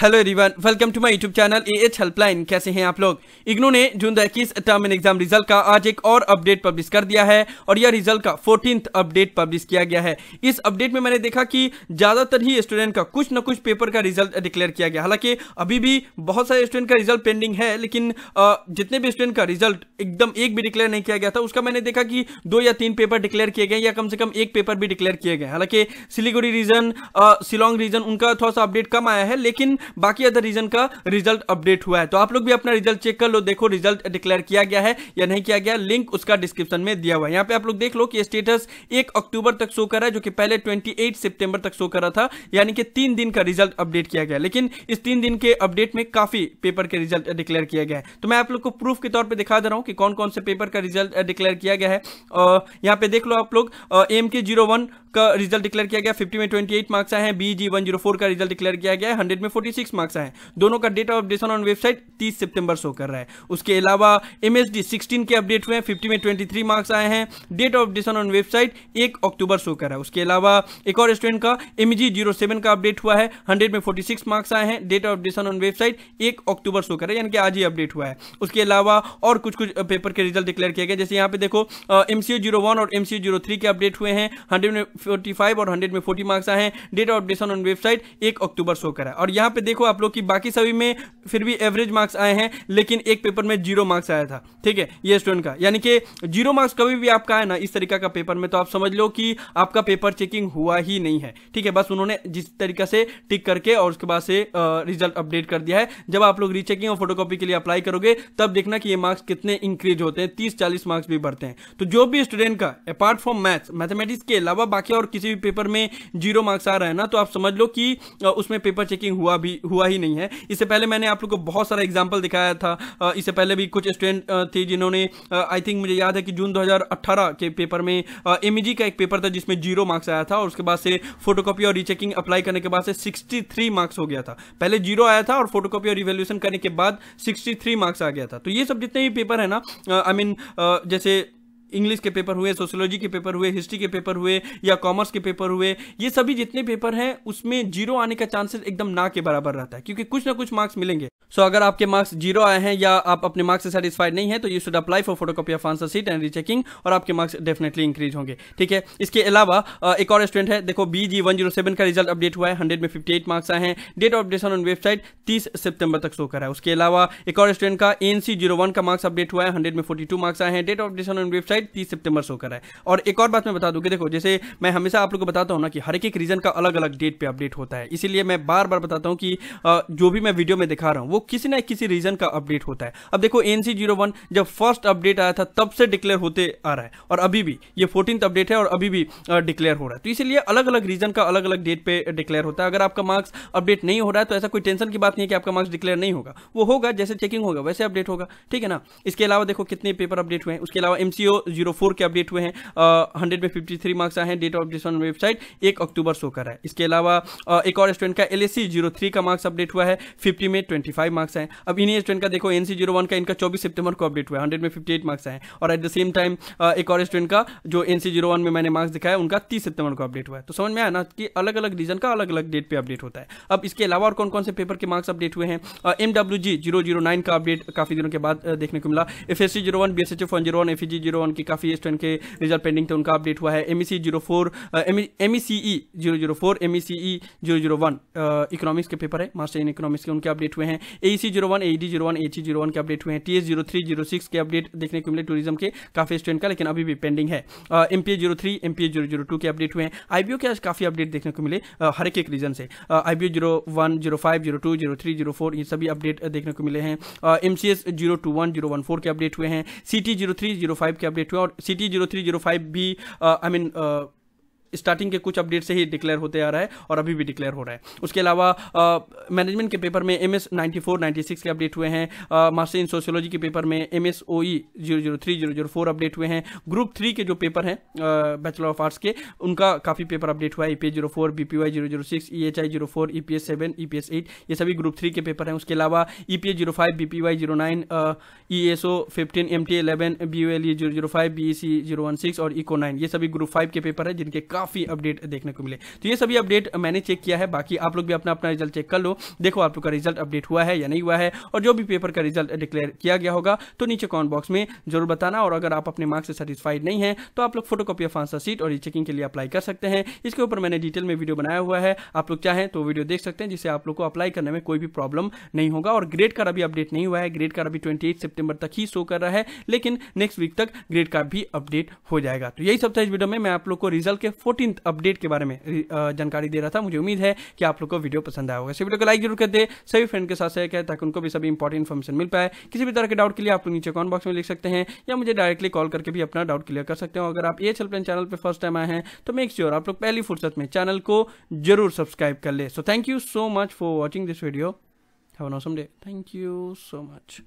hello everyone welcome to my YouTube channel A H helpline कैसे हैं आप लोग इग्नो ने जून इक्कीस टर्म एंड एग्जाम रिजल्ट का आज एक और अपडेट पब्लिश कर दिया है और यह रिजल्ट का फोर्टीन अपडेट पब्लिश किया गया है इस अपडेट में मैंने देखा कि ज़्यादातर ही स्टूडेंट का कुछ न कुछ पेपर का रिजल्ट डिक्लेयर किया गया हालांकि अभी भी बहुत सारे स्टूडेंट का रिजल्ट पेंडिंग है लेकिन जितने भी स्टूडेंट का रिजल्ट एकदम एक भी डिक्लेयर नहीं किया गया था उसका मैंने देखा कि दो या तीन पेपर डिक्लेयर किए गए या कम से कम एक पेपर भी डिक्लेयर किए गए हालांकि सिलीगुड़ी रीजन सिलोंग रीजन उनका थोड़ा सा अपडेट कम आया है लेकिन बाकी अदर रीजन का रिजल्ट अपडेट हुआ है तो आप लोग भी अपना रिजल्ट चेक कर लो देखो रिजल्ट डिक्लेयर किया गया है या नहीं किया गया लिंक उसका डिस्क्रिप्शन में दिया हुआ है यहाँ पे आप लोग देख लो कि स्टेटस एक अक्टूबर तक शो कर रहा है जो कि पहले ट्वेंटी सितंबर तक शो कर रहा था यानी कि तीन दिन का रिजल्ट अपडेट किया गया लेकिन इस तीन दिन के अपडेट में काफी पेपर के रिजल्ट डिक्लेयर किया गया है तो मैं आप लोग को प्रूफ के तौर पर दिखा दे रहा हूँ कि कौन कौन से पेपर का रिजल्ट डिक्लेयर किया गया है और यहाँ पे देख लो आप लोग एम के जीरो का रिजल्ट डिक्लेयर किया गया फिफ्टी में ट्वेंटी मार्क्स आए हैं बी जी का रिजल्ट डिक्लेयर किया गया है हंड्रेड में फोर्टी थर्टी सिक्स मार्क्स आए दोनों का date of updation on website तीस सितंबर शो कर रहा है उसके अलावा एम एस डी सिक्सटीन के अपडेट हुए हैं फिफ्टी में ट्वेंटी थ्री मार्क्स आए हैं date of updation on website एक अक्टूबर शो कर रहा है उसके अलावा एक और स्टूडेंट का एम जी जीरो सेवन का अपडेट हुआ है हंड्रेड में फोर्टी सिक्स मार्क्स आए हैं date of updation on website एक अक्टूबर शो कर रहा है यानी कि आज ही अपडेट हुआ है उसके अलावा और कुछ कुछ पेपर के रिजल्ट डिक्लेयर किया गया जैसे यहाँ पे देखो एम सी जीरो वन और एम सी जीरो थ्री के अपडेट हुए हैं हंड्रेड में फोर्टी फाइव और हंड्रेड में फोर्टी मार्क्स आए हैं date of updation on website एक अक्टूबर शो कर रहा है और यहाँ पे देखो आप लोग की बाकी सभी में फिर भी एवरेज मार्क्स आए हैं लेकिन एक पेपर में जीरो मार्क्स आया था ठीक है ये स्टूडेंट का यानी कि जीरो मार्क्स कभी भी आपका है ना इस तरीका का पेपर में तो आप समझ लो कि आपका पेपर चेकिंग हुआ ही नहीं है ठीक है बस उन्होंने जिस तरीका से टिक करके और उसके बाद से रिजल्ट अपडेट कर दिया है जब आप लोग रीचेकिंग और फोटोकॉपी के लिए अप्लाई करोगे तब देखना कि ये मार्क्स कितने इंक्रीज होते हैं तीस चालीस मार्क्स भी बढ़ते हैं तो जो भी स्टूडेंट का अपार्ट फ्रॉम मैथ्स मैथमेटिक्स के अलावा बाकी और किसी भी पेपर में जीरो मार्क्स आ रहा है ना तो आप समझ लो कि उसमें पेपर चेकिंग हुआ भी हुई हुआ ही नहीं है इससे पहले मैंने आप लोग को बहुत सारा एग्जाम्पल दिखाया था इससे पहले भी कुछ स्टूडेंट थे जिन्होंने आई थिंक मुझे याद है कि जून 2018 के पेपर में एम e का एक पेपर था जिसमें जीरो मार्क्स आया था और उसके बाद से फोटोकॉपी और रीचेकिंग अप्लाई करने के बाद से सिक्सटी मार्क्स हो गया था पहले जीरो आया था और फोटोकॉपी और रिवेल्यूशन करने के बाद सिक्सटी मार्क्स आ गया था तो ये सब जितने भी पेपर है ना आई मीन जैसे इंग्लिश के पेपर हुए सोशोलॉजी के पेपर हुए हिस्ट्री के पेपर हुए या कॉमर्स के पेपर हुए ये सभी जितने पेपर हैं उसमें जीरो आने का चांसेस एकदम ना के बराबर रहता है क्योंकि कुछ ना कुछ मार्क्स मिलेंगे सो अगर आपके मार्क्स जीरो आए हैं या आप अपने मार्क्स से सेटिस्फाइड नहीं है तो you should apply for photo copy of answer sheet and rechecking और आपके मार्क्स डेफिनेटली इंक्रीज होंगे ठीक है इसके अलावा एक और स्टूडेंट है देखो B G one zero seven का रिजल्ट अपडेट हुआ है हंड्रेड में फिफ्टी एट मार्क्स आए हैं date of updation on website तीस सितंबर तक शो करा है उसके अलावा एक और स्टूडेंट का एन सी जीरो वन का मार्क्स अपडेट हुआ है हंड्रेड में फोर्टी टू मार्क्स आए हैं date of updation on website तीस सितंबर शो करा है और एक और बात मैं बता दूंगी देखो जैसे मैं हमेशा आप लोग को बताता हूँ ना कि हर एक रीजन का अलग अलग डेट पर अपडेट होता है इसीलिए मैं बार बार बताता हूँ कि जो भी मैं वीडियो में दिखा रहा हूँ वो किसी ना किसी रीजन का अपडेट होता है अब देखो एन जब फर्स्ट अपडेट आया था तब से डिक्लेयर होते आ रहा है और अभी भी ये फोर्टीन अपडेट है और अभी भी डिक्लेयर हो रहा है तो इसीलिए अलग अलग रीजन का अलग अलग डेट पे डिक्लेयर होता है अगर आपका मार्क्स अपडेट नहीं हो रहा है तो ऐसा कोई टेंशन की बात नहीं है कि आपका मार्क्स डिक्लेयर नहीं होगा वो होगा जैसे चेकिंग होगा वैसे अपडेट होगा ठीक है ना इसके अलावा देखो कितने पेपर अपडेट हुए हैं उसके अलावा एम के अपडेट हुए हैं हंड्रेड में फिफ्टी थ्री मार्क्स आए हैं डेट ऑफ डिसन वेबसाइट एक अक्टूबर शो कर रहा है इसके अलावा एक और स्टूडेंट का एल एस e का मार्क्स अपडेट हुआ है फिफ्टी में ट्वेंटी फाइव मार्क्स हैं अब इन एज का देखो एन का इनका चौबीस सितंबर को अपडेट हुआ हंड्रेड में फिफ्टी एट मार्क्स आए और एट द सेम टाइम एक और स्टूडेंट का जो एन सी जीरो वन में मैंने मार्क्स दिखाया उनका तीस सितंबर को अपडेट हुआ है तो समझ में आया ना कि अलग अलग रीजन का अलग अलग डेट पर अपडेट होता है अब इसके अलावा और कौन कौन से पेपर के मार्क्स अपडेट हुए हैं M W G zero zero nine का अपडेट काफी दिनों के बाद देखने को मिला F S C zero one B S H F one zero one F G zero one की काफी स्टूडेंट के रिजल्ट पेंडिंग थे उनका अपडेट हुआ है M E C zero four M E C E zero zero four M E C E zero zero one economics के paper है master in economics के उनके अपडेट हुए हैं A C zero one A D zero one A C zero one के update हुए हैं T S zero three zero six के अपडेट देखने को मिले टूरिज्म के काफ़ी स्टूडेंट का लेकिन अभी भी पेंडिंग है M P A zero three M P A zero zero two के अपडेट हुए हैं आई बी ओ के आज काफ़ी अपडेट देखने को मिले हर एक रीजन से I B O zero one zero five zero two zero three zero four ये सभी अपडेट देखने को मिले हैं M C S zero two one zero one four के अपडेट हुए हैं C T zero three zero five के अपडेट हुए और C T zero three zero five भी आई मीन स्टार्टिंग के कुछ अपडेट से ही डिक्लेयर होते आ रहा है और अभी भी डिक्लेयर हो रहा है उसके अलावा मैनेजमेंट के पेपर में M S ninety four six के अपडेट हुए हैं मास्टर इन सोशियोलॉजी के पेपर में M S O E zero zero three zero zero four update हुए हैं ग्रुप थ्री के जो पेपर हैं बैचलर ऑफ आर्ट्स के उनका काफ़ी पेपर अपडेट हुआ है E P S zero four B P Y zero zero six E H I zero four E P S seven E P S eight ये सभी ग्रुप थ्री के paper हैं उसके अलावा E P S zero five B P Y zero nine E S O fifteen M T eleven B O L E zero zero five B E C zero one six और eco e nine ये सभी group five के paper हैं जिनके काफ़ी काफ़ी update देखने को मिले तो ये सभी अपडेट मैंने चेक किया है बाकी आप लोग भी अपना अपना रिजल्ट चेक कर लो देखो आप लोग का रिजल्ट अपडेट हुआ है या नहीं हुआ है और जो भी पेपर का रिजल्ट डिक्लेयर किया गया होगा तो नीचे कॉमेंट बॉक्स में जरूर बताना और अगर आप अपने मार्क्स से सेटिस्फाइड नहीं है तो आप लोग photo copy of answer sheet और चेकिंग के लिए अप्लाई कर सकते हैं इसके ऊपर मैंने डिटेल में वीडियो बनाया हुआ है आप लोग चाहें तो वीडियो देख सकते हैं जिससे आप लोग को अप्लाई करने में कोई भी प्रॉब्लम नहीं होगा और ग्रेड कार्ड अभी अपडेट नहीं हुआ है ग्रेड कार्ड अभी ट्वेंटी सितंबर तक ही शो कर रहा है लेकिन नेक्स्ट वीक तक ग्रेड कार्ड भी अपडेट हो जाएगा तो यही सब था इस वीडियो में मैं आप लोग को रिजल्ट के फोटो फोर्टीन अपडेट के बारे में जानकारी दे रहा था मुझे उम्मीद है कि आप लोग को वीडियो पसंद आया होगा इस वीडियो को लाइक जरूर कर दे सभी फ्रेंड के साथ शेयर करें ताकि उनको भी सभी इंपॉर्टेंट इन्फॉर्मेशन मिल पाए किसी भी तरह के डाउट के लिए आप लोग नीचे कॉमेंट बॉक्स में लिख सकते हैं या मुझे डायरेक्टली कॉल करके भी अपना डाउट क्लियर कर सकते हो अगर आप ये हेल्पलाइन चैनल पर फर्स्ट टाइम आए हैं तो मेक श्योर आप लोग पहली फुर्सत में चैनल को जरूर सब्सक्राइब कर ले so thank you so much for watching this video have an awesome day thank you so much